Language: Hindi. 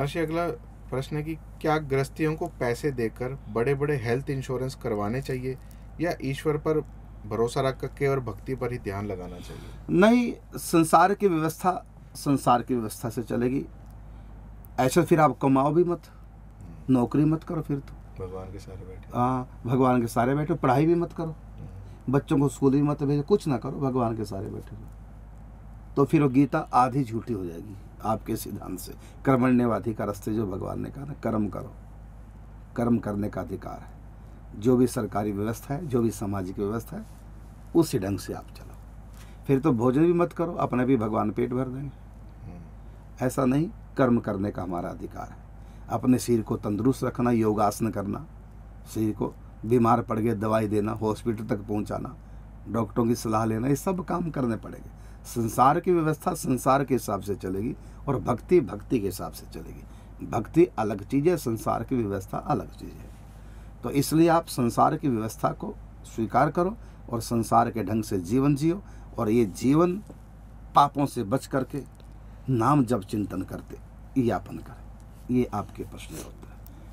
महर्षि अगला प्रश्न है कि क्या गृहस्थियों को पैसे देकर बड़े बड़े हेल्थ इंश्योरेंस करवाने चाहिए या ईश्वर पर भरोसा रख के और भक्ति पर ही ध्यान लगाना चाहिए नहीं संसार की व्यवस्था संसार की व्यवस्था से चलेगी ऐसा फिर आप कमाओ भी मत हम्म। नौकरी मत करो फिर तो भगवान के सारे बैठे हाँ भगवान के सारे बैठे पढ़ाई भी मत करो हम्म। बच्चों को स्कूल भी मत भेजो कुछ ना करो भगवान के सारे बैठे तो फिर वो गीता आधी झूठी हो जाएगी आपके सिद्धांत से कर्मण्यवाधि का रस्ते जो भगवान ने कहा ना कर्म करो कर्म करने का अधिकार है जो भी सरकारी व्यवस्था है जो भी सामाजिक व्यवस्था है उसी ढंग से आप चलो फिर तो भोजन भी मत करो अपने भी भगवान पेट भर देंगे ऐसा नहीं कर्म करने का हमारा अधिकार है अपने शरीर को तंदुरुस्त रखना योगासन करना शरीर को बीमार पड़ गए दवाई देना हॉस्पिटल तक पहुंचाना डॉक्टरों की सलाह लेना ये सब काम करने पड़ेंगे संसार की व्यवस्था संसार के हिसाब से चलेगी और भक्ति भक्ति के हिसाब से चलेगी भक्ति अलग चीज़ है संसार की व्यवस्था अलग चीज़ है तो इसलिए आप संसार की व्यवस्था को स्वीकार करो और संसार के ढंग से जीवन जियो और ये जीवन पापों से बच करके नाम जब चिंतन करते यापन करें ये आपके प्रश्न होते